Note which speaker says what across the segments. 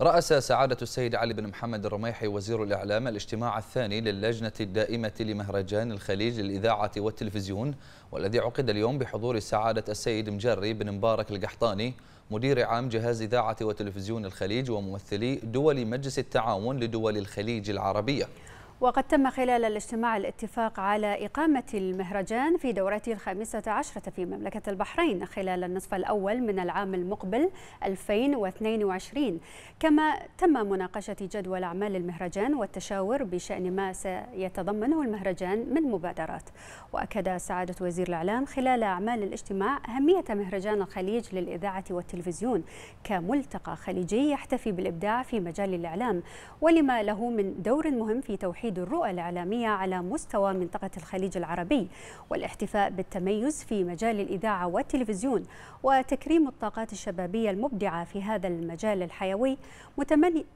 Speaker 1: رأس سعادة السيد علي بن محمد الرميحي وزير الإعلام الاجتماع الثاني للجنة الدائمة لمهرجان الخليج للإذاعة والتلفزيون والذي عقد اليوم بحضور سعادة السيد مجري بن مبارك القحطاني مدير عام جهاز إذاعة وتلفزيون الخليج وممثلي دول مجلس التعاون لدول الخليج العربية
Speaker 2: وقد تم خلال الاجتماع الاتفاق على إقامة المهرجان في دورته الخامسة عشرة في مملكة البحرين خلال النصف الأول من العام المقبل 2022 كما تم مناقشة جدول أعمال المهرجان والتشاور بشأن ما سيتضمنه المهرجان من مبادرات وأكد سعادة وزير الإعلام خلال أعمال الاجتماع أهمية مهرجان الخليج للإذاعة والتلفزيون كملتقى خليجي يحتفي بالإبداع في مجال الإعلام ولما له من دور مهم في توحيد توحيد الرؤى الإعلامية على مستوى منطقة الخليج العربي والاحتفاء بالتميز في مجال الإذاعة والتلفزيون وتكريم الطاقات الشبابية المبدعة في هذا المجال الحيوي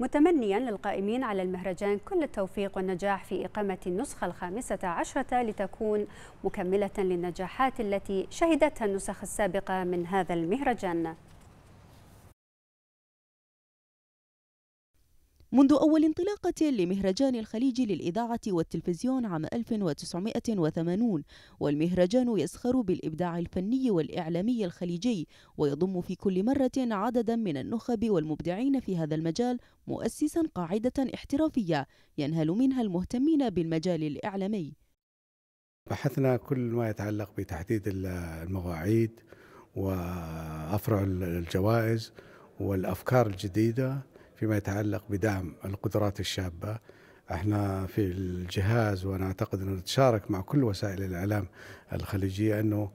Speaker 2: متمنيا للقائمين على المهرجان كل التوفيق والنجاح في إقامة النسخة الخامسة عشرة لتكون مكملة للنجاحات التي شهدتها النسخ السابقة من هذا المهرجان
Speaker 1: منذ أول انطلاقة لمهرجان الخليج للإذاعة والتلفزيون عام 1980 والمهرجان يسخر بالإبداع الفني والإعلامي الخليجي ويضم في كل مرة عددا من النخب والمبدعين في هذا المجال مؤسسا قاعدة احترافية ينهل منها المهتمين بالمجال الإعلامي
Speaker 3: بحثنا كل ما يتعلق بتحديد المواعيد وأفرع الجوائز والأفكار الجديدة فيما يتعلق بدعم القدرات الشابه احنا في الجهاز وانا اعتقد انه نتشارك مع كل وسائل الاعلام الخليجيه انه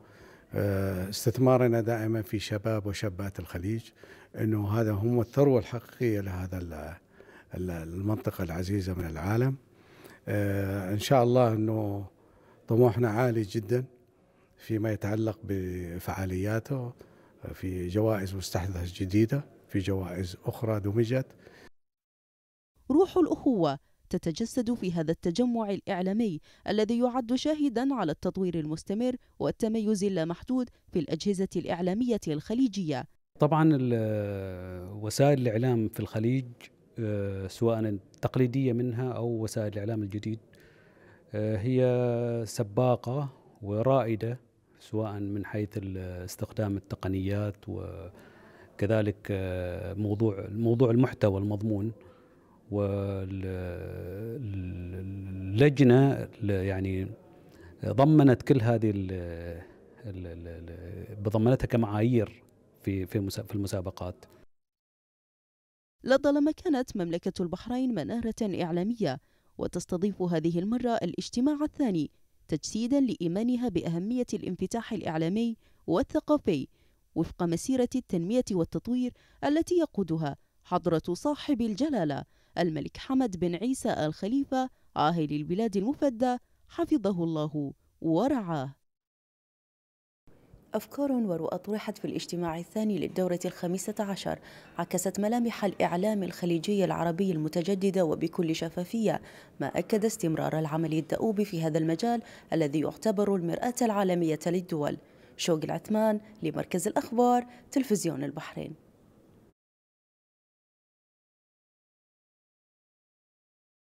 Speaker 3: آه، استثمارنا دائما في شباب وشابات الخليج انه هذا هم الثروه الحقيقيه لهذا المنطقه العزيزه من العالم آه، ان شاء الله انه طموحنا عالي جدا فيما يتعلق بفعالياته في جوائز مستحدثه جديده في جوائز أخرى دمجت
Speaker 1: روح الأخوة تتجسد في هذا التجمع الإعلامي الذي يعد شاهدا على التطوير المستمر والتميز اللامحدود في الأجهزة الإعلامية الخليجية
Speaker 4: طبعا وسائل الإعلام في الخليج آه، سواء التقليدية منها أو وسائل الإعلام الجديد آه، هي سباقة ورائدة سواء من حيث استخدام التقنيات و كذلك آه، موضوع موضوع المحتوى المضمون واللجنه يعني ضمنت كل هذه بضمنتها كمعايير في في المسابقات
Speaker 1: لطالما كانت مملكة البحرين منارة إعلامية وتستضيف هذه المرة الاجتماع الثاني تجسيدا لإيمانها بأهمية الانفتاح الإعلامي والثقافي وفق مسيرة التنمية والتطوير التي يقودها حضرة صاحب الجلالة الملك حمد بن عيسى الخليفة عاهل البلاد المفدى حفظه الله ورعاه أفكار ورؤى طرحت في الاجتماع الثاني للدورة الخامسة عشر عكست ملامح الإعلام الخليجي العربي المتجددة وبكل شفافية ما أكد استمرار العمل الدؤوب في هذا المجال الذي يعتبر المرآة العالمية للدول شوق العثمان لمركز الأخبار تلفزيون البحرين